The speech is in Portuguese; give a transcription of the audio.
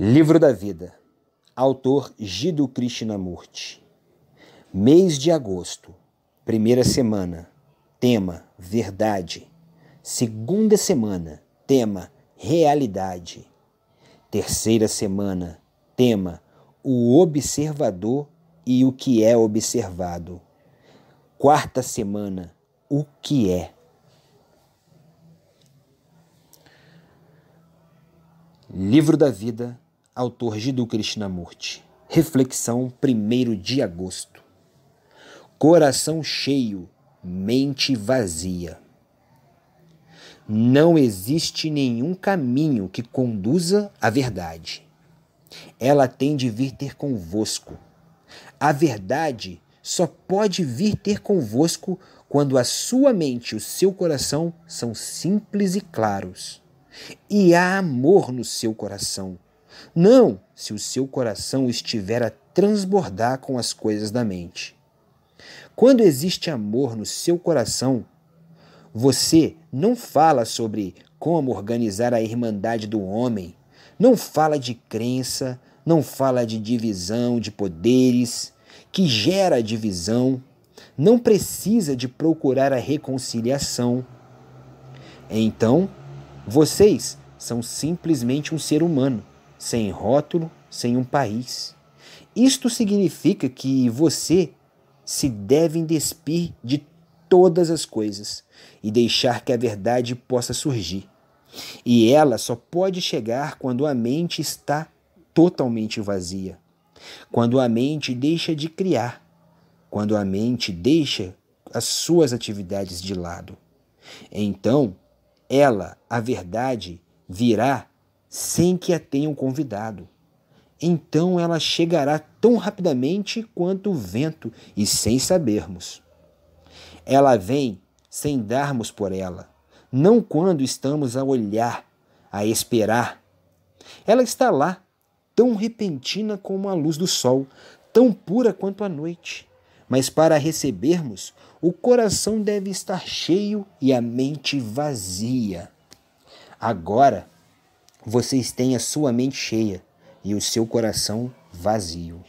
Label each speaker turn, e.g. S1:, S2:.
S1: Livro da Vida, autor Gido Krishnamurti. Mês de agosto, primeira semana, tema Verdade. Segunda semana, tema Realidade. Terceira semana, tema O Observador e o que é observado. Quarta semana, o que é. Livro da Vida autor Jiddu Krishnamurti. Reflexão 1 de agosto. Coração cheio, mente vazia. Não existe nenhum caminho que conduza à verdade. Ela tem de vir ter convosco. A verdade só pode vir ter convosco quando a sua mente e o seu coração são simples e claros. E há amor no seu coração não se o seu coração estiver a transbordar com as coisas da mente. Quando existe amor no seu coração, você não fala sobre como organizar a irmandade do homem, não fala de crença, não fala de divisão de poderes, que gera divisão, não precisa de procurar a reconciliação. Então, vocês são simplesmente um ser humano sem rótulo, sem um país. Isto significa que você se deve despir de todas as coisas e deixar que a verdade possa surgir. E ela só pode chegar quando a mente está totalmente vazia, quando a mente deixa de criar, quando a mente deixa as suas atividades de lado. Então, ela, a verdade, virá sem que a tenham convidado. Então ela chegará tão rapidamente quanto o vento e sem sabermos. Ela vem sem darmos por ela, não quando estamos a olhar, a esperar. Ela está lá, tão repentina como a luz do sol, tão pura quanto a noite. Mas para recebermos, o coração deve estar cheio e a mente vazia. Agora, vocês têm a sua mente cheia e o seu coração vazio.